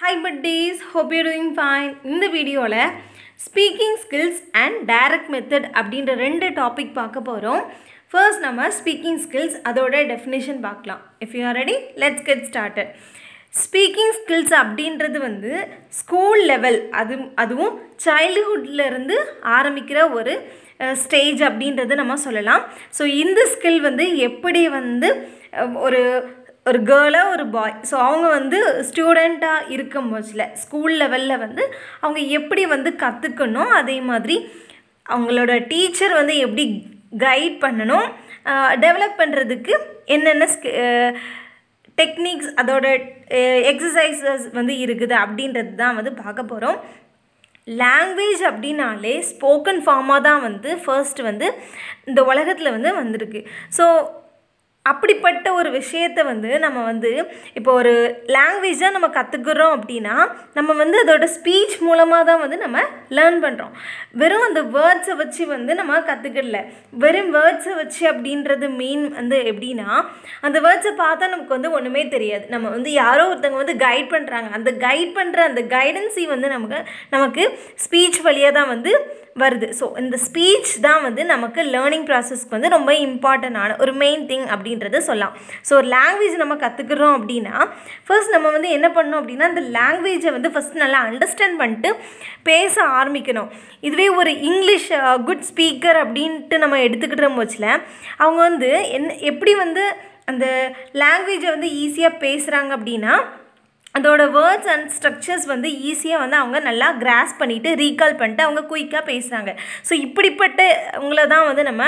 high but hope you doing fine இந்த வீடியோவில் speaking skills and direct method அப்படின்ற ரெண்டு டாபிக் பார்க்க போகிறோம் ஃபர்ஸ்ட் நம்ம ஸ்பீக்கிங் ஸ்கில்ஸ் அதோட டெஃபினேஷன் பார்க்கலாம் if you are ready let's get started speaking skills அப்படின்றது வந்து ஸ்கூல் லெவல் அது அதுவும் சைல்டுஹுட்லேருந்து ஆரம்பிக்கிற ஒரு ஸ்டேஜ் அப்படின்றது நம்ம சொல்லலாம் ஸோ இந்த ஸ்கில் வந்து எப்படி வந்து ஒரு ஒரு கேர்ளாக ஒரு பாய் ஸோ அவங்க வந்து ஸ்டூடெண்ட்டாக இருக்கும் போச்சில் ஸ்கூல் லெவலில் வந்து அவங்க எப்படி வந்து கற்றுக்கணும் அதே மாதிரி அவங்களோட டீச்சர் வந்து எப்படி கைட் பண்ணணும் டெவலப் பண்ணுறதுக்கு என்னென்ன டெக்னிக்ஸ் அதோட எக்ஸசைசஸ் வந்து இருக்குது அப்படின்றது தான் வந்து பார்க்க போகிறோம் லாங்குவேஜ் அப்படின்னாலே ஸ்போக்கன் ஃபார்மாக தான் வந்து ஃபர்ஸ்ட் வந்து இந்த உலகத்தில் வந்து வந்திருக்கு ஸோ அப்படிப்பட்ட ஒரு விஷயத்த வந்து நம்ம வந்து இப்போ ஒரு லாங்குவேஜாக நம்ம கற்றுக்குறோம் அப்படின்னா நம்ம வந்து அதோட ஸ்பீச் மூலமாக தான் வந்து நம்ம லேர்ன் பண்ணுறோம் வெறும் அந்த வேர்ட்ஸை வச்சு வந்து நம்ம கற்றுக்கல வெறும் வேர்ட்ஸை வச்சு அப்படின்றது மெயின் வந்து எப்படின்னா அந்த வேர்ட்ஸை பார்த்தா நமக்கு வந்து ஒன்றுமே தெரியாது நம்ம வந்து யாரோ ஒருத்தவங்க வந்து கைட் பண்ணுறாங்க அந்த கைட் பண்ணுற அந்த கைடன்ஸி வந்து நமக்கு நமக்கு ஸ்பீச் வழியாக தான் வந்து வருது ஸோ இந்த ஸ்பீச் தான் வந்து நமக்கு லேர்னிங் ப்ராசஸ்க்கு வந்து ரொம்ப இம்பார்ட்டண்டான ஒரு மெயின் திங் அப்படின்றத சொல்லலாம் ஸோ ஒரு லாங்குவேஜ் நம்ம கற்றுக்குறோம் அப்படின்னா ஃபர்ஸ்ட் நம்ம வந்து என்ன பண்ணோம் அப்படின்னா அந்த லாங்குவேஜை வந்து ஃபஸ்ட் நல்லா அண்டர்ஸ்டாண்ட் பண்ணிட்டு பேச ஆரம்பிக்கணும் இதுவே ஒரு இங்கிலீஷ் குட் ஸ்பீக்கர் அப்படின்ட்டு நம்ம எடுத்துக்கிட்டு போச்சில் அவங்க வந்து என்ன எப்படி வந்து அந்த லாங்குவேஜை வந்து ஈஸியாக பேசுகிறாங்க அப்படின்னா அதோட வேர்ட்ஸ் அண்ட் ஸ்ட்ரக்சர்ஸ் வந்து ஈஸியாக வந்து அவங்க நல்லா கிராஸ் பண்ணிவிட்டு ரீகால் பண்ணிட்டு அவங்க குயிக்காக பேசுகிறாங்க ஸோ இப்படிப்பட்ட உங்களை தான் வந்து நம்ம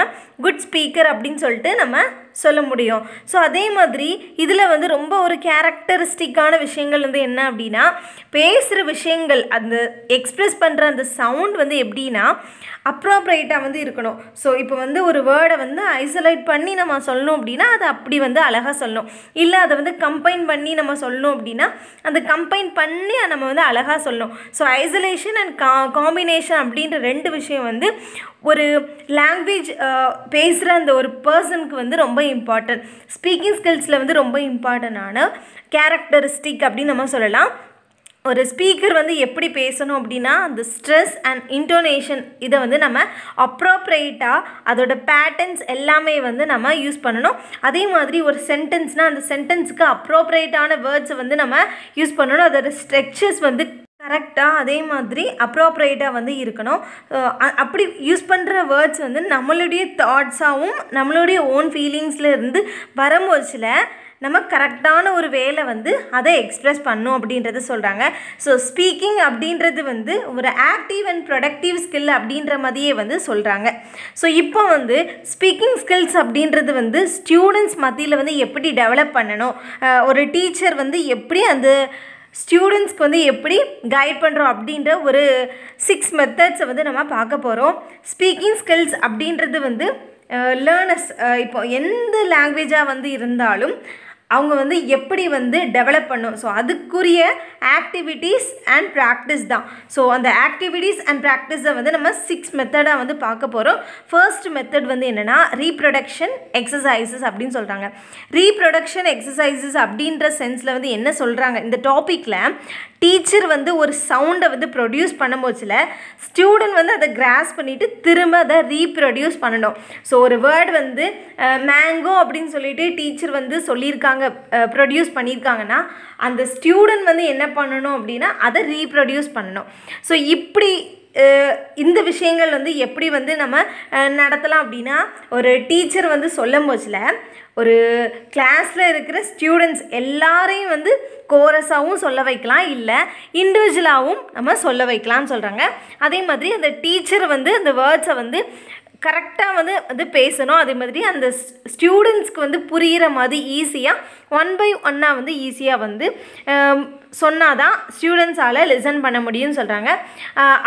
குட் ஸ்பீக்கர் அப்படின்னு சொல்லிட்டு நம்ம சொல்ல முடியும் ஸோ அதே மாதிரி இதில் வந்து ரொம்ப ஒரு கேரக்டரிஸ்டிக்கான விஷயங்கள் வந்து என்ன அப்படின்னா பேசுகிற விஷயங்கள் அந்த எக்ஸ்ப்ரெஸ் பண்ணுற அந்த சவுண்ட் வந்து எப்படின்னா அப்ராப்ரேட்டாக வந்து இருக்கணும் ஸோ இப்போ வந்து ஒரு வேர்டை வந்து ஐசோலேட் பண்ணி நம்ம சொல்லணும் அப்படின்னா அதை அப்படி வந்து அழகாக சொல்லணும் இல்லை அதை வந்து கம்பைன் பண்ணி நம்ம சொல்லணும் அப்படின்னா அந்த கம்பைன் பண்ணி நம்ம வந்து அழகாக சொல்லணும் ஸோ ஐசோலேஷன் அண்ட் கா காம்பினேஷன் அப்படின்ற ரெண்டு விஷயம் வந்து ஒரு லாங்குவேஜ் பேசுகிற அந்த ஒரு பர்சனுக்கு வந்து ரொம்ப இம்பார்ட்டன்ட் ஸ்பீக்கிங் ஸ்கில்ஸில் வந்து ரொம்ப இம்பார்ட்டண்டான கேரக்டரிஸ்டிக் அப்படின்னு நம்ம சொல்லலாம் ஒரு ஸ்பீக்கர் வந்து எப்படி பேசணும் அப்படின்னா அந்த ஸ்ட்ரெஸ் அண்ட் இன்டோனேஷன் இதை வந்து நம்ம அப்ரோப்ரேட்டாக அதோட பேட்டர்ன்ஸ் எல்லாமே வந்து நம்ம யூஸ் பண்ணணும் அதே மாதிரி ஒரு சென்டென்ஸ்னால் அந்த சென்டென்ஸுக்கு அப்ரோப்ரேட்டான வேர்ட்ஸை வந்து நம்ம யூஸ் பண்ணணும் அதோடய ஸ்ட்ரக்சர்ஸ் வந்து கரெக்டாக அதே மாதிரி அப்ராப்ரியேட்டாக வந்து இருக்கணும் அப்படி யூஸ் பண்ணுற வேர்ட்ஸ் வந்து நம்மளுடைய தாட்ஸாகவும் நம்மளுடைய ஓன் ஃபீலிங்ஸில் இருந்து வரும்போச்சில் நம்ம கரெக்டான ஒரு வேலை வந்து அதை எக்ஸ்ப்ரெஸ் பண்ணும் அப்படின்றத சொல்கிறாங்க ஸோ ஸ்பீக்கிங் அப்படின்றது வந்து ஒரு ஆக்டிவ் அண்ட் ப்ரொடக்டிவ் ஸ்கில் அப்படின்ற மாதிரியே வந்து சொல்கிறாங்க ஸோ இப்போ வந்து ஸ்பீக்கிங் ஸ்கில்ஸ் அப்படின்றது வந்து ஸ்டூடெண்ட்ஸ் மத்தியில் வந்து எப்படி டெவலப் பண்ணணும் ஒரு டீச்சர் வந்து எப்படி அந்த ஸ்டூடெண்ட்ஸ்க்கு வந்து எப்படி கைட் பண்ணுறோம் அப்படின்ற ஒரு சிக்ஸ் மெத்தட்ஸை வந்து நம்ம பார்க்க போகிறோம் ஸ்பீக்கிங் ஸ்கில்ஸ் அப்படின்றது வந்து லேர்னர்ஸ் இப்போ எந்த லாங்குவேஜாக வந்து இருந்தாலும் அவங்க வந்து எப்படி வந்து டெவலப் பண்ணும் ஸோ அதுக்குரிய ஆக்டிவிட்டீஸ் அண்ட் ப்ராக்டிஸ் தான் ஸோ அந்த ஆக்டிவிட்டீஸ் அண்ட் ப்ராக்டிஸை வந்து நம்ம சிக்ஸ் மெத்தடாக வந்து பார்க்க போகிறோம் ஃபர்ஸ்ட் மெத்தட் வந்து என்னென்னா ரீப்ரொடக்ஷன் எக்ஸசைசஸ் அப்படின்னு சொல்கிறாங்க ரீப்ரொடக்ஷன் எக்ஸசைசஸ் அப்படின்ற சென்ஸில் வந்து என்ன சொல்கிறாங்க இந்த டாப்பிக்கில் டீச்சர் வந்து ஒரு சவுண்டை வந்து ப்ரொடியூஸ் பண்ணும்போதுல ஸ்டூடெண்ட் வந்து அதை கிராஸ் பண்ணிவிட்டு திரும்ப அதை ரீப்ரொடியூஸ் பண்ணணும் ஸோ ஒரு வேர்டு வந்து மேங்கோ அப்படின்னு சொல்லிட்டு டீச்சர் வந்து சொல்லியிருக்காங்க ப்ரொடியூஸ் பண்ணியிருக்காங்கன்னா அந்த ஸ்டூடெண்ட் வந்து என்ன பண்ணணும் அப்படின்னா அதை ரீப்ரொடியூஸ் பண்ணணும் ஸோ இப்படி இந்த விஷயங்கள் வந்து எப்படி வந்து நம்ம நடத்தலாம் அப்படின்னா ஒரு டீச்சர் வந்து சொல்லும் போச்சில் ஒரு கிளாஸில் இருக்கிற ஸ்டூடெண்ட்ஸ் எல்லாரையும் வந்து கோரஸாகவும் சொல்ல வைக்கலாம் இல்லை இண்டிவிஜுவலாகவும் நம்ம சொல்ல வைக்கலாம்னு சொல்கிறாங்க அதே மாதிரி அந்த டீச்சர் வந்து அந்த வேர்ட்ஸை வந்து கரெக்டாக வந்து அது பேசணும் அதே மாதிரி அந்த ஸ்டூடெண்ட்ஸ்க்கு வந்து புரிகிற மாதிரி ஈஸியாக ஒன் பை ஒன்னாக வந்து ஈஸியாக வந்து சொன்னால் தான் ஸ்டூடெண்ட்ஸால் லிசன் பண்ண முடியும்னு சொல்கிறாங்க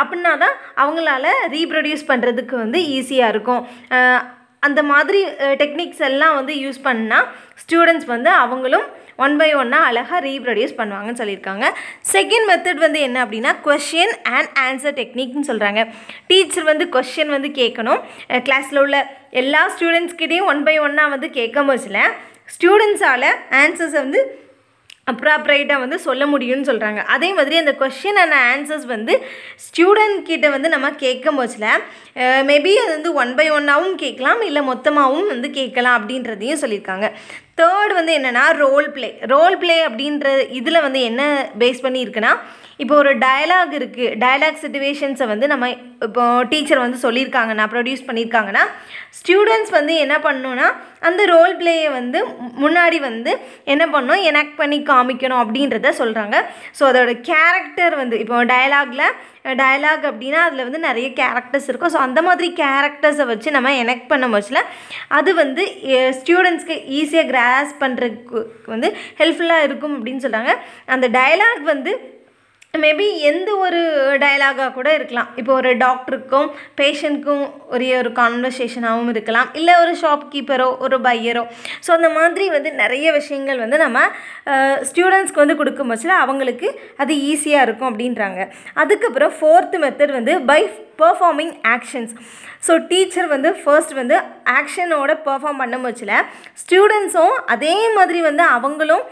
அப்படின்னா தான் அவங்களால ரீப்ரொடியூஸ் பண்ணுறதுக்கு வந்து ஈஸியாக இருக்கும் அந்த மாதிரி டெக்னிக்ஸ் எல்லாம் வந்து யூஸ் பண்ணால் ஸ்டூடெண்ட்ஸ் வந்து அவங்களும் ஒன் பை ஒன்னாக அழகாக ரீப்ரொடியூஸ் பண்ணுவாங்கன்னு சொல்லியிருக்காங்க செகண்ட் மெத்தட் வந்து என்ன அப்படின்னா கொஷின் அண்ட் ஆன்சர் டெக்னிக்னு சொல்கிறாங்க டீச்சர் வந்து கொஷின் வந்து கேட்கணும் கிளாஸில் உள்ள எல்லா ஸ்டூடெண்ட்ஸ்கிட்டையும் ஒன் பை ஒன்னாக வந்து கேட்க முடியல ஸ்டூடெண்ட்ஸால் ஆன்சர்ஸை வந்து அப்ராப்ரைட்டாக வந்து சொல்ல முடியும்னு சொல்கிறாங்க அதே மாதிரி அந்த கொஷின் அண்ட் ஆன்சர்ஸ் வந்து ஸ்டூடெண்ட் கிட்ட வந்து நம்ம கேட்கும் போச்சில் மேபி அது வந்து ஒன் பை ஒன்னாகவும் கேட்கலாம் இல்லை மொத்தமாகவும் வந்து கேட்கலாம் அப்படின்றதையும் சொல்லியிருக்காங்க தேர்ட் வந்து என்னென்னா ரோல் பிளே ரோல் பிளே அப்படின்ற இதில் வந்து என்ன பேஸ் பண்ணி இருக்குன்னா இப்போ ஒரு டயலாக் இருக்குது டயலாக் சுச்சுவேஷன்ஸை வந்து நம்ம இப்போ டீச்சர் வந்து சொல்லியிருக்காங்கன்னா ப்ரொடியூஸ் பண்ணியிருக்காங்கன்னா ஸ்டூடெண்ட்ஸ் வந்து என்ன பண்ணணுன்னா அந்த ரோல் பிளேயை வந்து முன்னாடி வந்து என்ன பண்ணணும் எனக்ட் பண்ணி காமிக்கணும் அப்படின்றத சொல்கிறாங்க ஸோ அதோட கேரக்டர் வந்து இப்போ டயலாகில் டயலாக் அப்படின்னா அதில் வந்து நிறைய கேரக்டர்ஸ் இருக்கும் ஸோ அந்த மாதிரி கேரக்டர்ஸை வச்சு நம்ம எனக்ட் பண்ண பட்சத்தில் அது வந்து ஸ்டூடெண்ட்ஸ்க்கு ஈஸியாக கிராஸ் பண்ணுறதுக்கு வந்து ஹெல்ப்ஃபுல்லாக இருக்கும் அப்படின்னு சொல்கிறாங்க அந்த டயலாக் வந்து மேபி எந்த ஒரு டயலாகாக கூட இருக்கலாம் இப்போ ஒரு டாக்டருக்கும் பேஷண்ட்க்கும் ஒரே ஒரு கான்வர்சேஷனாகவும் இருக்கலாம் இல்லை ஒரு ஷாப் கீப்பரோ ஒரு பையரோ ஸோ அந்த மாதிரி வந்து நிறைய விஷயங்கள் வந்து நம்ம ஸ்டூடெண்ட்ஸ்க்கு வந்து கொடுக்கும் பட்சத்தில் அவங்களுக்கு அது ஈஸியாக இருக்கும் அப்படின்றாங்க அதுக்கப்புறம் ஃபோர்த்து மெத்தட் வந்து by performing actions so teacher வந்து ஃபர்ஸ்ட் வந்து ஆக்ஷனோட பெர்ஃபார்ம் பண்ண முச்சில் ஸ்டூடெண்ட்ஸும் அதே மாதிரி வந்து அவங்களும்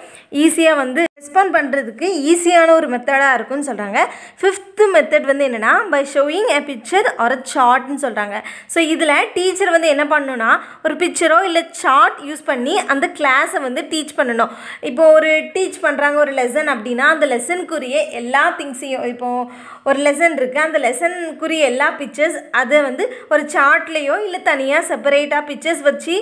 ஈஸியாக வந்து ரெஸ்பாண்ட் பண்ணுறதுக்கு ஈஸியான ஒரு மெத்தடாக இருக்கும்னு சொல்கிறாங்க ஃபிஃப்த் சிக்ஸ்த்து மெத்தட் வந்து என்னென்னா பை ஷோயிங் எ பிக்சர் ஒரு சார்ட்னு சொல்கிறாங்க ஸோ இதில் டீச்சர் வந்து என்ன பண்ணணும்னா ஒரு பிக்சரோ இல்லை சார்ட் யூஸ் பண்ணி அந்த கிளாஸை வந்து டீச் பண்ணணும் இப்போது ஒரு டீச் பண்ணுறாங்க ஒரு லெசன் அப்படின்னா அந்த லெசனுக்குரிய எல்லா திங்ஸையும் இப்போது ஒரு லெசன் இருக்குது அந்த லெசனுக்குரிய எல்லா பிக்சர்ஸ் அதை வந்து ஒரு சார்ட்லேயோ இல்லை தனியாக செப்பரேட்டாக பிக்சர்ஸ் வச்சு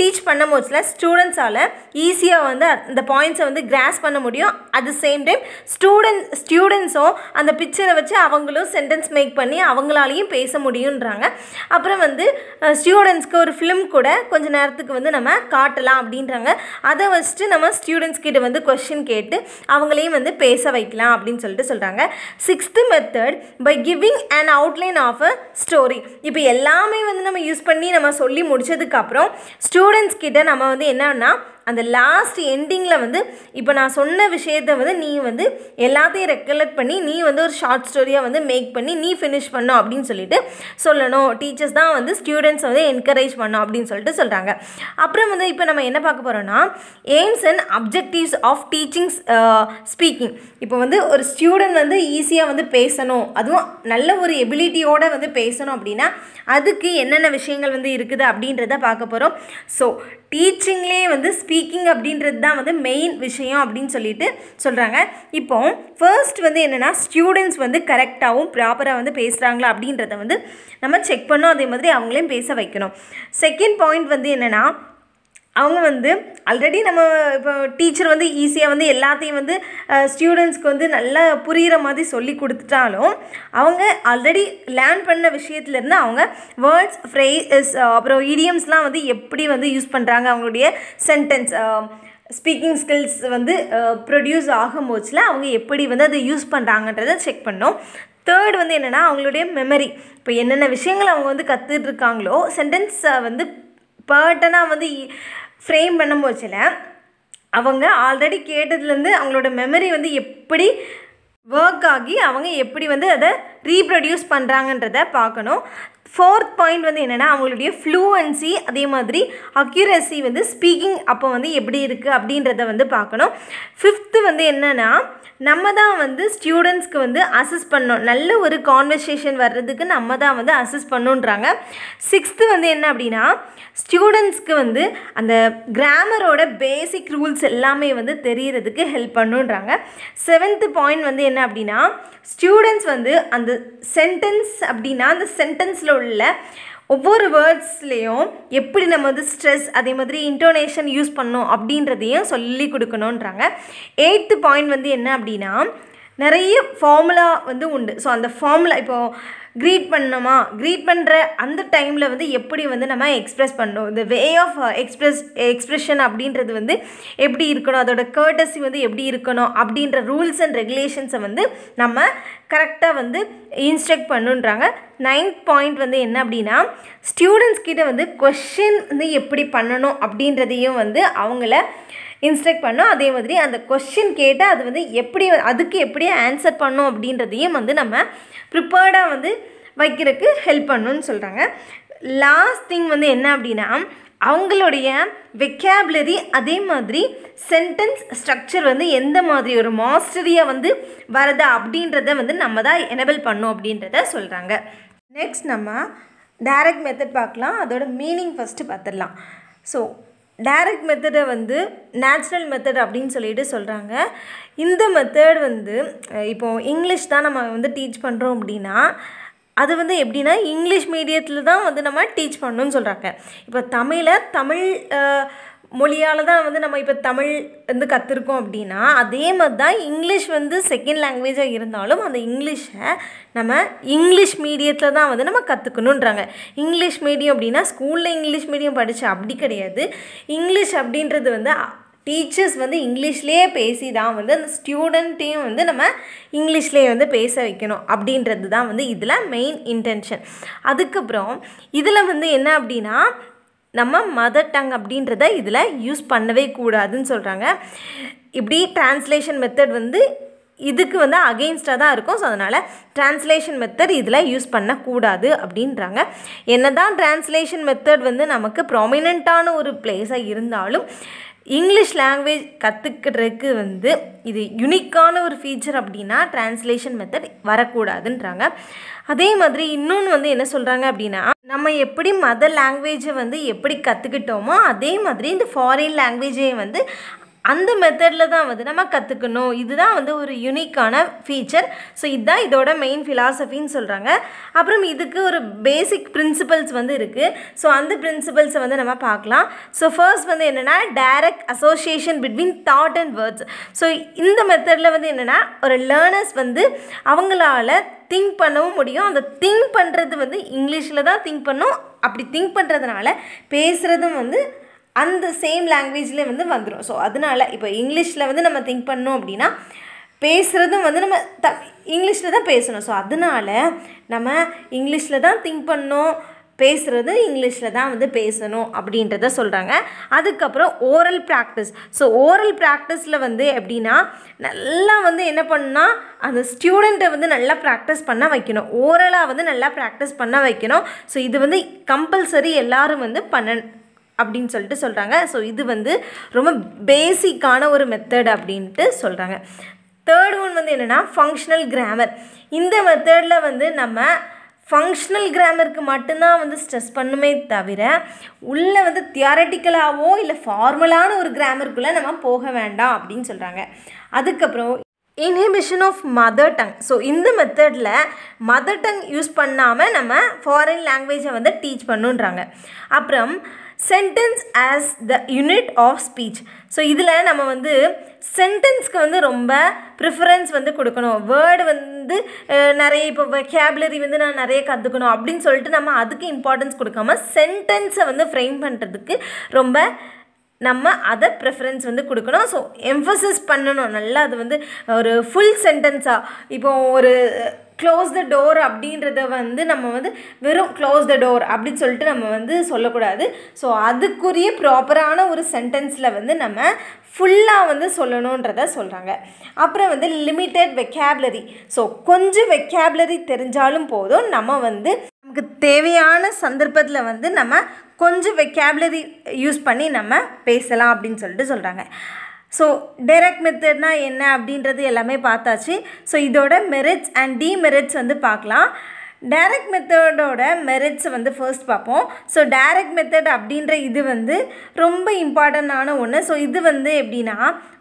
டீச் பண்ண போச்சில் ஸ்டூடெண்ட்ஸால் ஈஸியாக வந்து அந்த பாயிண்ட்ஸை வந்து கிராஸ் பண்ண முடியும் at the same time student ஸ்டூடெண்ட்ஸும் அந்த பிக்சர் பிக்சரை வச்சு அவங்களும் சென்டென்ஸ் மேக் பண்ணி அவங்களாலையும் பேச முடியுன்றாங்க அப்புறம் வந்து ஸ்டூடெண்ட்ஸ்க்கு ஒரு ஃபிலிம் கூட கொஞ்ச நேரத்துக்கு வந்து நம்ம காட்டலாம் அப்படின்றாங்க அதை வச்சுட்டு நம்ம ஸ்டூடெண்ட்ஸ் கிட்ட வந்து கொஷின் கேட்டு அவங்களையும் வந்து பேச வைக்கலாம் அப்படின்னு சொல்லிட்டு சொல்கிறாங்க sixth method by giving and outline of a story இப்போ எல்லாமே வந்து நம்ம யூஸ் பண்ணி நம்ம சொல்லி முடிச்சதுக்கப்புறம் ஸ்டூடெண்ட்ஸ் கிட்ட நம்ம வந்து என்னன்னா அந்த லாஸ்ட் எண்டிங்கில் வந்து இப்போ நான் சொன்ன விஷயத்த வந்து நீ வந்து எல்லாத்தையும் ரெக்கலெக்ட் பண்ணி நீ வந்து ஒரு ஷார்ட் ஸ்டோரியாக வந்து மேக் பண்ணி நீ ஃபினிஷ் பண்ணும் அப்படின்னு சொல்லிட்டு சொல்லணும் டீச்சர்ஸ் தான் வந்து ஸ்டூடெண்ட்ஸ் வந்து என்கரேஜ் பண்ணும் அப்படின்னு சொல்லிட்டு சொல்கிறாங்க அப்புறம் வந்து இப்போ நம்ம என்ன பார்க்க போகிறோம்னா aims and objectives of teachings speaking இப்போ வந்து ஒரு ஸ்டூடெண்ட் வந்து ஈஸியாக வந்து பேசணும் அதுவும் நல்ல ஒரு எபிலிட்டியோடு வந்து பேசணும் அப்படின்னா அதுக்கு என்னென்ன விஷயங்கள் வந்து இருக்குது அப்படின்றத பார்க்க போகிறோம் ஸோ டீச்சிங்லேயே வந்து ஸ்பீக்கிங் அப்படின்றது தான் வந்து மெயின் விஷயம் அப்படின்னு சொல்லிட்டு சொல்கிறாங்க இப்போ ஃபர்ஸ்ட் வந்து என்னென்னா ஸ்டூடெண்ட்ஸ் வந்து கரெக்டாகவும் ப்ராப்பராக வந்து பேசுகிறாங்களா அப்படின்றத வந்து நம்ம செக் பண்ணோம் அதே மாதிரி அவங்களையும் பேச வைக்கணும் செகண்ட் பாயிண்ட் வந்து என்னென்னா அவங்க வந்து ஆல்ரெடி நம்ம இப்போ டீச்சர் வந்து ஈஸியாக வந்து எல்லாத்தையும் வந்து ஸ்டூடெண்ட்ஸ்க்கு வந்து நல்லா புரிகிற மாதிரி சொல்லி கொடுத்துட்டாலும் அவங்க ஆல்ரெடி லேர்ன் பண்ண விஷயத்துலேருந்து அவங்க வேர்ட்ஸ் ஃப்ரேஸ் அப்புறம் இடியம்ஸ்லாம் வந்து எப்படி வந்து யூஸ் பண்ணுறாங்க அவங்களுடைய சென்டென்ஸ் ஸ்பீக்கிங் ஸ்கில்ஸ் வந்து ப்ரொடியூஸ் ஆகும்போச்சில் அவங்க எப்படி வந்து அதை யூஸ் பண்ணுறாங்கன்றத செக் பண்ணோம் தேர்ட் வந்து என்னென்னா அவங்களுடைய மெமரி இப்போ என்னென்ன விஷயங்கள் அவங்க வந்து கற்றுட்ருக்காங்களோ சென்டென்ஸை வந்து எக்ஸ்பர்ட்டனாக வந்து ஃப்ரேம் பண்ண போச்சில் அவங்க ஆல்ரெடி கேட்டதுலேருந்து அவங்களோட மெமரி வந்து எப்படி ஒர்க் ஆகி அவங்க எப்படி வந்து அதை ரீப்ரொடியூஸ் பண்ணுறாங்கன்றத பார்க்கணும் ஃபோர்த் பாயிண்ட் வந்து என்னென்னா அவங்களுடைய ஃப்ளூவன்சி அதே மாதிரி அக்யூரசி வந்து ஸ்பீக்கிங் அப்போ வந்து எப்படி இருக்குது அப்படின்றத வந்து பார்க்கணும் ஃபிஃப்த்து வந்து என்னென்னா நம்ம தான் வந்து ஸ்டூடெண்ட்ஸ்க்கு வந்து அசஸ் பண்ணோம் நல்ல ஒரு கான்வர்சேஷன் வர்றதுக்கு நம்ம தான் வந்து அசஸ் பண்ணுன்றாங்க சிக்ஸ்த்து வந்து என்ன அப்படின்னா ஸ்டூடெண்ட்ஸ்க்கு வந்து அந்த கிராமரோட பேசிக் ரூல்ஸ் எல்லாமே வந்து தெரியறதுக்கு ஹெல்ப் பண்ணுன்றாங்க செவன்த்து பாயிண்ட் வந்து என்ன அப்படின்னா ஸ்டூடெண்ட்ஸ் வந்து அந்த சென்டென்ஸ் அப்படின்னா அந்த சென்டென்ஸில் தமிழுள்ள ஒவ்வொரு வேர்ட்ஸ்லேயும் எப்படி நம்ம வந்து ஸ்ட்ரெஸ் அதே மாதிரி இன்டோனேஷன் யூஸ் பண்ணோம் அப்படின்றதையும் சொல்லி கொடுக்கணுன்றாங்க எயித்து பாயிண்ட் வந்து என்ன அப்படின்னா நிறைய ஃபார்முலா வந்து உண்டு ஸோ அந்த ஃபார்முலா இப்போது க்ரீட் பண்ணோமா க்ரீட் பண்ணுற அந்த டைமில் வந்து எப்படி வந்து நம்ம எக்ஸ்ப்ரெஸ் பண்ணணும் இந்த வே ஆஃப் எக்ஸ்ப்ரெஸ் எக்ஸ்ப்ரெஷன் அப்படின்றது வந்து எப்படி இருக்கணும் அதோட கேர்டசி வந்து எப்படி இருக்கணும் அப்படின்ற ரூல்ஸ் அண்ட் ரெகுலேஷன்ஸை வந்து நம்ம கரெக்டாக வந்து இன்ஸ்ட்ரக்ட் பண்ணுன்றாங்க நைன்த் பாயிண்ட் வந்து என்ன அப்படின்னா ஸ்டூடெண்ட்ஸ் கிட்ட வந்து கொஷின் வந்து எப்படி பண்ணணும் அப்படின்றதையும் வந்து அவங்கள இன்ஸ்ட்ரக்ட் பண்ணோம் அதே மாதிரி அந்த கொஷின் கேட்டால் அது வந்து எப்படி அதுக்கு எப்படி ஆன்சர் பண்ணோம் அப்படின்றதையும் வந்து நம்ம ப்ரிப்பேர்டாக வந்து வைக்கிறதுக்கு ஹெல்ப் பண்ணணும்னு சொல்கிறாங்க லாஸ்ட் திங் வந்து என்ன அப்படின்னா அவங்களுடைய வெக்கேபுலரி அதே மாதிரி சென்டென்ஸ் ஸ்ட்ரக்சர் வந்து எந்த மாதிரி ஒரு மாஸ்டரியாக வந்து வரதா அப்படின்றத வந்து நம்ம தான் எனபிள் பண்ணோம் அப்படின்றத சொல்கிறாங்க நெக்ஸ்ட் நம்ம டைரக்ட் மெத்தட் பார்க்கலாம் அதோட மீனிங் ஃபஸ்ட்டு பார்த்துடலாம் ஸோ டைரக்ட் மெத்தடை வந்து நேச்சுரல் மெத்தட் அப்படின்னு சொல்லிட்டு சொல்கிறாங்க இந்த மெத்தட் வந்து இப்போது இங்கிலீஷ் தான் நம்ம வந்து டீச் பண்ணுறோம் அப்படின்னா அது வந்து எப்படின்னா இங்கிலீஷ் மீடியத்தில் தான் வந்து நம்ம டீச் பண்ணணும்னு சொல்கிறாங்க இப்போ தமிழை தமிழ் மொழியால் தான் வந்து நம்ம இப்போ தமிழ் வந்து கற்றுருக்கோம் அப்படின்னா அதே மாதிரி தான் இங்கிலீஷ் வந்து செகண்ட் லாங்குவேஜாக இருந்தாலும் அந்த இங்கிலீஷை நம்ம இங்கிலீஷ் மீடியத்தில் தான் வந்து நம்ம கற்றுக்கணுன்றாங்க இங்கிலீஷ் மீடியம் அப்படின்னா ஸ்கூலில் இங்கிலீஷ் மீடியம் படித்து அப்படி கிடையாது இங்கிலீஷ் அப்படின்றது வந்து டீச்சர்ஸ் வந்து இங்கிலீஷ்லேயே பேசி தான் வந்து அந்த ஸ்டூடெண்ட்டையும் வந்து நம்ம இங்கிலீஷ்லேயே வந்து பேச வைக்கணும் அப்படின்றது தான் வந்து இதில் மெயின் இன்டென்ஷன் அதுக்கப்புறம் இதில் வந்து என்ன அப்படின்னா நம்ம மதர் டங் அப்படின்றத இதில் யூஸ் பண்ணவே கூடாதுன்னு சொல்கிறாங்க இப்படி டிரான்ஸ்லேஷன் மெத்தட் வந்து இதுக்கு வந்து அகெயின்ஸ்டாக தான் இருக்கும் ஸோ அதனால் டிரான்ஸ்லேஷன் மெத்தட் இதில் யூஸ் பண்ணக்கூடாது அப்படின்றாங்க என்ன தான் டிரான்ஸ்லேஷன் மெத்தட் வந்து நமக்கு ப்ராமினண்ட்டான ஒரு பிளேஸாக இருந்தாலும் இங்கிலீஷ் லாங்குவேஜ் கற்றுக்கிறதுக்கு வந்து இது யுனிக்கான ஒரு ஃபீச்சர் அப்படின்னா டிரான்ஸ்லேஷன் மெத்தட் வரக்கூடாதுன்றாங்க அதே மாதிரி இன்னொன்று வந்து என்ன சொல்கிறாங்க அப்படின்னா நம்ம எப்படி மதர் லாங்குவேஜை வந்து எப்படி கற்றுக்கிட்டோமோ அதே மாதிரி இந்த ஃபாரின் லாங்குவேஜையும் வந்து அந்த மெத்தடில் தான் வந்து நம்ம கற்றுக்கணும் இதுதான் வந்து ஒரு யூனிக்கான ஃபீச்சர் ஸோ இதுதான் இதோட மெயின் ஃபிலாசபின்னு சொல்கிறாங்க அப்புறம் இதுக்கு ஒரு பேசிக் பிரின்சிபல்ஸ் வந்து இருக்குது ஸோ அந்த பிரின்சிபல்ஸை வந்து நம்ம பார்க்கலாம் ஸோ ஃபர்ஸ்ட் வந்து என்னென்னா direct association between thought and words so இந்த மெத்தடில் வந்து என்னென்னா ஒரு லேர்னர்ஸ் வந்து அவங்களால திங்க் பண்ணவும் முடியும் அந்த திங்க் பண்ணுறது வந்து இங்கிலீஷில் தான் திங்க் பண்ணும் அப்படி திங்க் பண்ணுறதுனால பேசுகிறதும் வந்து அந்த சேம் லாங்குவேஜ்லேயே வந்து வந்துடும் ஸோ அதனால் இப்போ இங்கிலீஷில் வந்து நம்ம திங்க் பண்ணோம் அப்படின்னா பேசுகிறதும் வந்து நம்ம த இங்கிலீஷில் தான் பேசணும் ஸோ அதனால் நம்ம இங்கிலீஷில் தான் திங்க் பண்ணோம் பேசுகிறது இங்கிலீஷில் தான் வந்து பேசணும் அப்படின்றத சொல்கிறாங்க அதுக்கப்புறம் ஓரல் ப்ராக்டிஸ் ஸோ ஓரல் ப்ராக்டிஸில் வந்து எப்படின்னா நல்லா வந்து என்ன பண்ணால் அந்த ஸ்டூடெண்ட்டை வந்து நல்லா ப்ராக்டிஸ் பண்ண வைக்கணும் ஓரலாக வந்து நல்லா ப்ராக்டிஸ் பண்ண வைக்கணும் ஸோ இது வந்து கம்பல்சரி எல்லோரும் வந்து பண்ண அப்படின்னு சொல்லிட்டு சொல்கிறாங்க ஸோ இது வந்து ரொம்ப பேசிக்கான ஒரு மெத்தட் அப்படின்ட்டு சொல்கிறாங்க தேர்ட் ஒன் வந்து என்னென்னா ஃபங்க்ஷனல் கிராமர் இந்த மெத்தடில் வந்து நம்ம ஃபங்க்ஷனல் கிராமருக்கு மட்டும்தான் வந்து ஸ்ட்ரெஸ் பண்ணுமே தவிர உள்ளே வந்து தியாரட்டிக்கலாகவோ இல்லை ஃபார்மலான ஒரு கிராமருக்குள்ளே நம்ம போக வேண்டாம் அப்படின்னு சொல்கிறாங்க அதுக்கப்புறம் inhibition of mother tongue so இந்த மெத்தடில் மதர் டங் யூஸ் பண்ணாமல் நம்ம ஃபாரின் லாங்குவேஜை வந்து டீச் பண்ணுன்றாங்க அப்புறம் sentence as the unit of speech so இதில் நம்ம வந்து சென்டென்ஸ்க்கு வந்து ரொம்ப ப்ரிஃபரன்ஸ் வந்து கொடுக்கணும் வேர்டு வந்து நிறைய இப்போ கேபுலரி வந்து நான் நிறைய கற்றுக்கணும் அப்படின்னு சொல்லிட்டு நம்ம அதுக்கு இம்பார்ட்டன்ஸ் கொடுக்காம சென்டென்ஸை வந்து ஃப்ரேம் பண்ணுறதுக்கு ரொம்ப நம்ம அதை ப்ரிஃபரன்ஸ் வந்து கொடுக்கணும் ஸோ எம்ஃபசிஸ் பண்ணணும் நல்லா அது வந்து ஒரு ஃபுல் சென்டென்ஸாக இப்போ ஒரு க்ளோஸ் த டோர் அப்படின்றத வந்து நம்ம வந்து வெறும் க்ளோஸ் த டோர் அப்படின்னு சொல்லிட்டு நம்ம வந்து சொல்லக்கூடாது ஸோ அதுக்குரிய ப்ராப்பரான ஒரு சென்டென்ஸில் வந்து நம்ம ஃபுல்லாக வந்து சொல்லணுன்றத சொல்கிறாங்க அப்புறம் வந்து லிமிட்டெட் வெக்காபுலரி ஸோ கொஞ்சம் வெக்காபுலரி தெரிஞ்சாலும் போதும் நம்ம வந்து நமக்கு தேவையான சந்தர்ப்பத்தில் வந்து நம்ம கொஞ்சம் வெக்காபுலரி யூஸ் பண்ணி நம்ம பேசலாம் அப்படின்னு சொல்லிட்டு சொல்கிறாங்க ஸோ டைரக்ட் மெத்தட்னா என்ன அப்படின்றது எல்லாமே பார்த்தாச்சு ஸோ இதோட மெரிட்ஸ் அண்ட் டிமெரிட்ஸ் வந்து பார்க்கலாம் டைரக்ட் மெத்தடோட மெரிட்ஸை வந்து ஃபர்ஸ்ட் பார்ப்போம் ஸோ டைரக்ட் மெத்தட் அப்படின்ற இது வந்து ரொம்ப இம்பார்ட்டண்ட்டான ஒன்று ஸோ இது வந்து எப்படின்னா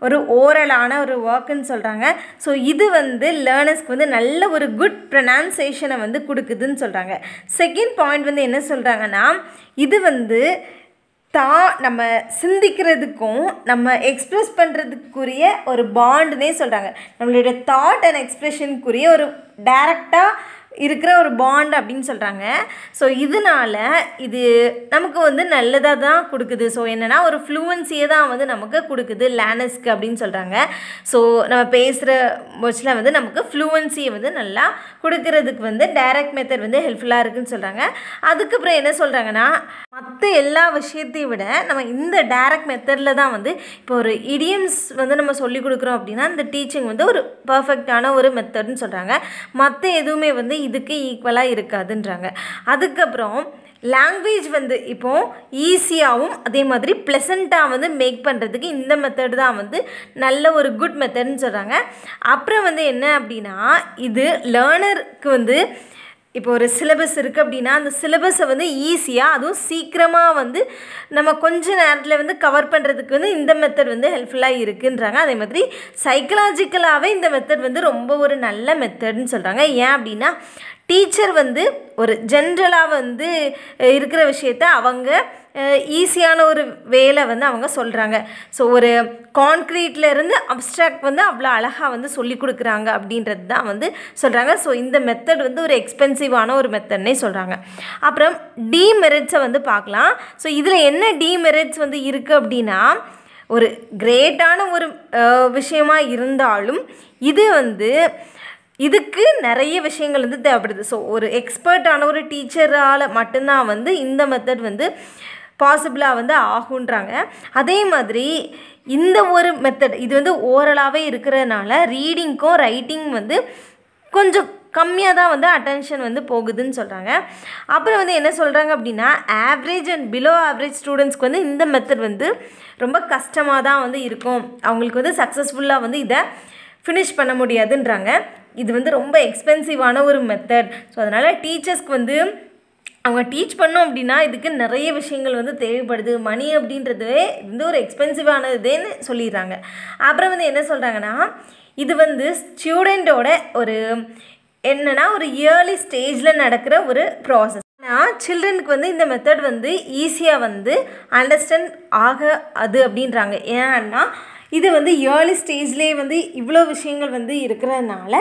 ஒரு ஓரலான ஒரு ஒர்க்குன்னு சொல்கிறாங்க ஸோ இது வந்து லேர்னர்ஸ்க்கு வந்து நல்ல ஒரு குட் ப்ரனான்சேஷனை வந்து கொடுக்குதுன்னு சொல்கிறாங்க செகண்ட் பாயிண்ட் வந்து என்ன சொல்கிறாங்கன்னா இது வந்து தான் நம்ம சிந்திக்கிறதுக்கும் நம்ம எக்ஸ்ப்ரெஸ் பண்ணுறதுக்குரிய ஒரு பாண்டுனே சொல்கிறாங்க நம்மளுடைய தாட் அண்ட் எக்ஸ்ப்ரெஷனுக்குரிய ஒரு டைரக்டாக இருக்கிற ஒரு பாண்ட் அப்படின்னு சொல்கிறாங்க ஸோ இதனால் இது நமக்கு வந்து நல்லதாக தான் கொடுக்குது ஸோ என்னென்னா ஒரு ஃப்ளூவன்சியை தான் வந்து நமக்கு கொடுக்குது லேனஸ்க்கு அப்படின்னு சொல்கிறாங்க ஸோ நம்ம பேசுகிற வச்சில் வந்து நமக்கு ஃப்ளூவன்சியை வந்து நல்லா கொடுக்கறதுக்கு வந்து டைரக்ட் மெத்தட் வந்து ஹெல்ப்ஃபுல்லாக இருக்குதுன்னு சொல்கிறாங்க அதுக்கப்புறம் என்ன சொல்கிறாங்கன்னா மற்ற எல்லா விஷயத்தையும் விட நம்ம இந்த டைரக்ட் மெத்தடில் தான் வந்து இப்போ ஒரு இடியம்ஸ் வந்து நம்ம சொல்லிக் கொடுக்குறோம் அப்படின்னா இந்த டீச்சிங் வந்து ஒரு பர்ஃபெக்டான ஒரு மெத்தட்னு சொல்கிறாங்க மற்ற எதுவுமே வந்து இதுக்கு ஈக்குவலாக இருக்காதுன்றாங்க அதுக்கப்புறம் லாங்குவேஜ் வந்து இப்போது ஈஸியாகவும் அதே மாதிரி ப்ளசண்ட்டாக வந்து மேக் பண்ணுறதுக்கு இந்த மெத்தடு தான் வந்து நல்ல ஒரு குட் மெத்தட்னு சொல்கிறாங்க அப்புறம் வந்து என்ன அப்படின்னா இது லேர்னருக்கு வந்து இப்போ ஒரு சிலபஸ் இருக்குது அப்படின்னா அந்த சிலபஸை வந்து ஈஸியாக அதுவும் சீக்கிரமாக வந்து நம்ம கொஞ்ச நேரத்தில் வந்து கவர் பண்ணுறதுக்கு வந்து இந்த மெத்தட் வந்து ஹெல்ப்ஃபுல்லாக இருக்குன்றாங்க அதே மாதிரி சைக்கலாஜிக்கலாகவே இந்த மெத்தட் வந்து ரொம்ப ஒரு நல்ல மெத்தட்னு சொல்கிறாங்க ஏன் அப்படின்னா டீச்சர் வந்து ஒரு ஜென்ரலாக வந்து இருக்கிற விஷயத்த அவங்க ஈஸியான ஒரு வேலை வந்து அவங்க சொல்கிறாங்க ஸோ ஒரு கான்க்ரீட்லேருந்து அப்ட்ராக்ட் வந்து அவ்வளோ அழகாக வந்து சொல்லி கொடுக்குறாங்க அப்படின்றது தான் வந்து சொல்கிறாங்க ஸோ இந்த மெத்தட் வந்து ஒரு எக்ஸ்பென்சிவான ஒரு மெத்தட்னே சொல்கிறாங்க அப்புறம் டிமெரிட்ஸை வந்து பார்க்கலாம் ஸோ இதில் என்ன டிமெரிட்ஸ் வந்து இருக்குது அப்படின்னா ஒரு கிரேட்டான ஒரு விஷயமாக இருந்தாலும் இது வந்து இதுக்கு நிறைய விஷயங்கள் வந்து தேவைப்படுது ஸோ ஒரு எக்ஸ்பர்ட்டான ஒரு டீச்சரால் மட்டும்தான் வந்து இந்த மெத்தட் வந்து பாசிபிளாக வந்து ஆகுன்றாங்க அதே மாதிரி இந்த ஒரு மெத்தட் இது வந்து ஓரலாகவே இருக்கிறதுனால ரீடிங்க்கும் ரைட்டிங் வந்து கொஞ்சம் கம்மியாக தான் வந்து அட்டென்ஷன் வந்து போகுதுன்னு சொல்கிறாங்க அப்புறம் வந்து என்ன சொல்கிறாங்க அப்படின்னா ஆவரேஜ் அண்ட் பிலோ ஆவரேஜ் ஸ்டூடெண்ட்ஸ்க்கு வந்து இந்த மெத்தட் வந்து ரொம்ப கஷ்டமாக தான் வந்து இருக்கும் அவங்களுக்கு வந்து சக்ஸஸ்ஃபுல்லாக வந்து இதை ஃபினிஷ் பண்ண முடியாதுன்றாங்க இது வந்து ரொம்ப எக்ஸ்பென்சிவான ஒரு மெத்தட் ஸோ அதனால் டீச்சர்ஸ்க்கு வந்து அவங்க டீச் பண்ணோம் அப்படின்னா இதுக்கு நிறைய விஷயங்கள் வந்து தேவைப்படுது மணி அப்படின்றது வந்து ஒரு எக்ஸ்பென்சிவானதுன்னு சொல்லிடுறாங்க அப்புறம் வந்து என்ன சொல்கிறாங்கன்னா இது வந்து ஸ்டூடெண்ட்டோட ஒரு என்னென்னா ஒரு இயர்லி ஸ்டேஜில் நடக்கிற ஒரு ப்ராசஸ் ஆனால் சில்ட்ரனுக்கு வந்து இந்த மெத்தட் வந்து ஈஸியாக வந்து அண்டர்ஸ்டாண்ட் ஆக அது அப்படின்றாங்க ஏன்னா இது வந்து ஏர்லி ஸ்டேஜ்லேயே வந்து இவ்வளோ விஷயங்கள் வந்து இருக்கிறதுனால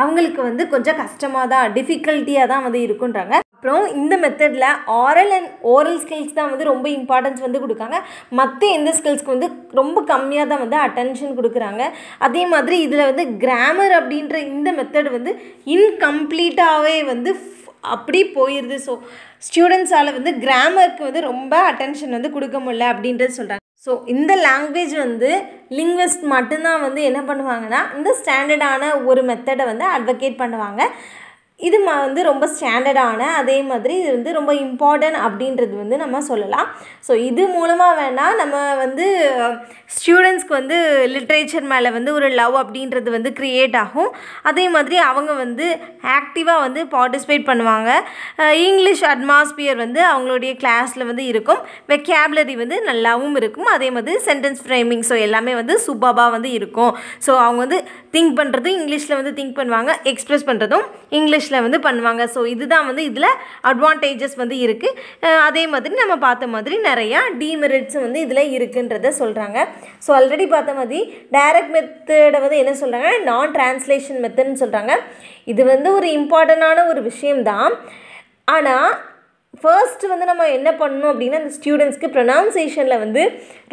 அவங்களுக்கு வந்து கொஞ்சம் கஷ்டமாக தான் டிஃபிகல்ட்டியாக தான் வந்து இருக்குன்றாங்க அப்புறம் இந்த மெத்தடில் ஆரல் அண்ட் ஓரல் ஸ்கில்ஸ் தான் வந்து ரொம்ப இம்பார்ட்டன்ஸ் வந்து கொடுக்காங்க மற்ற எந்த ஸ்கில்ஸ்க்கு வந்து ரொம்ப கம்மியாக தான் வந்து அட்டென்ஷன் கொடுக்குறாங்க அதே மாதிரி இதில் வந்து கிராமர் அப்படின்ற இந்த மெத்தட் வந்து இன்கம்ப்ளீட்டாகவே வந்து அப்படி போயிடுது ஸோ ஸ்டூடெண்ட்ஸால் வந்து கிராமருக்கு வந்து ரொம்ப அட்டென்ஷன் வந்து கொடுக்க முடியல அப்படின்றது சொல்கிறாங்க ஸோ இந்த லாங்குவேஜ் வந்து லிங்க்வெஸ்ட் மட்டும்தான் வந்து என்ன பண்ணுவாங்கன்னா இந்த ஸ்டாண்டர்டான ஒரு மெத்தடை வந்து அட்வொகேட் பண்ணுவாங்க இது மா வந்து ரொம்ப ஸ்டாண்டர்டான அதே மாதிரி இது வந்து ரொம்ப இம்பார்ட்டன்ட் அப்படின்றது வந்து நம்ம சொல்லலாம் ஸோ இது மூலமாக வேணால் நம்ம வந்து ஸ்டூடெண்ட்ஸ்க்கு வந்து லிட்ரேச்சர் மேலே வந்து ஒரு லவ் அப்படின்றது வந்து க்ரியேட் ஆகும் அதே மாதிரி அவங்க வந்து ஆக்டிவாக வந்து பார்ட்டிசிபேட் பண்ணுவாங்க இங்கிலீஷ் அட்மாஸ்பியர் வந்து அவங்களுடைய கிளாஸில் வந்து இருக்கும் வெக்கேப்லரி வந்து நல்லாவும் இருக்கும் அதே மாதிரி சென்டென்ஸ் ஃப்ரேமிங் ஸோ எல்லாமே வந்து சூப்பராக வந்து இருக்கும் ஸோ அவங்க வந்து திங்க் பண்ணுறதும் இங்கிலீஷில் வந்து திங்க் பண்ணுவாங்க எக்ஸ்ப்ரெஸ் பண்ணுறதும் இங்கிலீஷ் இங்கிலீஷில் வந்து பண்ணுவாங்க ஸோ இதுதான் வந்து இதில் அட்வான்டேஜஸ் வந்து இருக்குது அதே மாதிரி நம்ம பார்த்த மாதிரி நிறையா டிமெரிட்ஸ் வந்து இதில் இருக்குன்றத சொல்கிறாங்க ஸோ ஆல்ரெடி பார்த்த மாதிரி டைரக்ட் மெத்தடை வந்து என்ன சொல்கிறாங்க நான் டிரான்ஸ்லேஷன் மெத்தட்னு சொல்கிறாங்க இது வந்து ஒரு இம்பார்ட்டண்ட்டான ஒரு விஷயம்தான் ஆனால் ஃபர்ஸ்ட்டு வந்து நம்ம என்ன பண்ணணும் அப்படின்னா அந்த ஸ்டூடெண்ட்ஸ்க்கு ப்ரொனவுன்சேஷனில் வந்து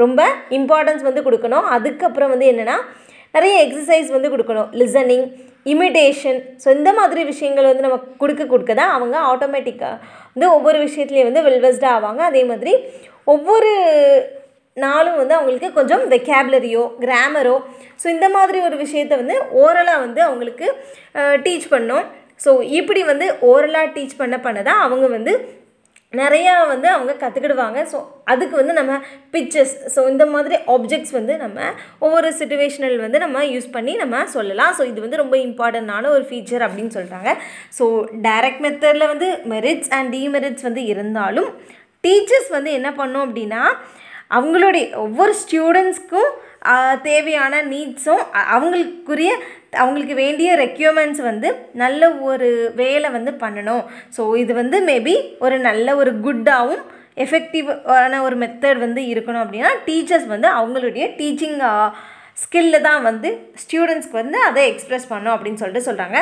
ரொம்ப இம்பார்ட்டன்ஸ் வந்து கொடுக்கணும் அதுக்கப்புறம் வந்து என்னென்னா நிறைய எக்ஸசைஸ் வந்து கொடுக்கணும் லிசனிங் இமிட்டேஷன் ஸோ இந்த மாதிரி விஷயங்கள் வந்து நம்ம கொடுக்க கொடுக்க தான் அவங்க ஆட்டோமேட்டிக்காக வந்து ஒவ்வொரு விஷயத்துலேயும் வந்து வெல்வெஸ்டாக ஆவாங்க அதே மாதிரி ஒவ்வொரு நாளும் வந்து அவங்களுக்கு கொஞ்சம் வெக்காபுலரியோ கிராமரோ ஸோ இந்த மாதிரி ஒரு விஷயத்த வந்து ஓரலாக வந்து அவங்களுக்கு டீச் பண்ணோம் ஸோ இப்படி வந்து ஓரலாக டீச் பண்ண பண்ண தான் அவங்க வந்து நிறையா வந்து அவங்க கற்றுக்கிடுவாங்க ஸோ அதுக்கு வந்து நம்ம பிக்சர்ஸ் ஸோ இந்த மாதிரி ஆப்ஜெக்ட்ஸ் வந்து நம்ம ஒவ்வொரு சுச்சுவேஷனல் வந்து நம்ம யூஸ் பண்ணி நம்ம சொல்லலாம் ஸோ இது வந்து ரொம்ப இம்பார்ட்டண்ட்டான ஒரு ஃபீச்சர் அப்படின்னு சொல்கிறாங்க ஸோ டைரக்ட் மெத்தடில் வந்து மெரிட்ஸ் அண்ட் டிமெரிட்ஸ் வந்து இருந்தாலும் டீச்சர்ஸ் வந்து என்ன பண்ணோம் அப்படின்னா அவங்களுடைய ஒவ்வொரு ஸ்டூடெண்ட்ஸ்க்கும் தேவையான நீட்ஸும் அவங்களுக்குரிய அவங்களுக்கு வேண்டிய ரெக்யூமெண்ட்ஸ் வந்து நல்ல ஒரு வேலை வந்து பண்ணணும் ஸோ இது வந்து மேபி ஒரு நல்ல ஒரு குட்டாகவும் எஃபெக்டிவான ஒரு மெத்தட் வந்து இருக்கணும் அப்படின்னா டீச்சர்ஸ் வந்து அவங்களுடைய டீச்சிங் ஸ்கில்ல தான் வந்து ஸ்டூடெண்ட்ஸ்க்கு வந்து அதை எக்ஸ்ப்ரெஸ் பண்ணும் அப்படின்னு சொல்லிட்டு சொல்கிறாங்க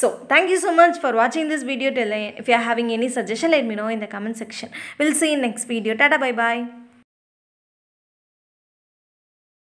so thank you so much for வாட்சிங் this video tell if you having any suggestion let me know இந்த comment section will see in next video tata bye bye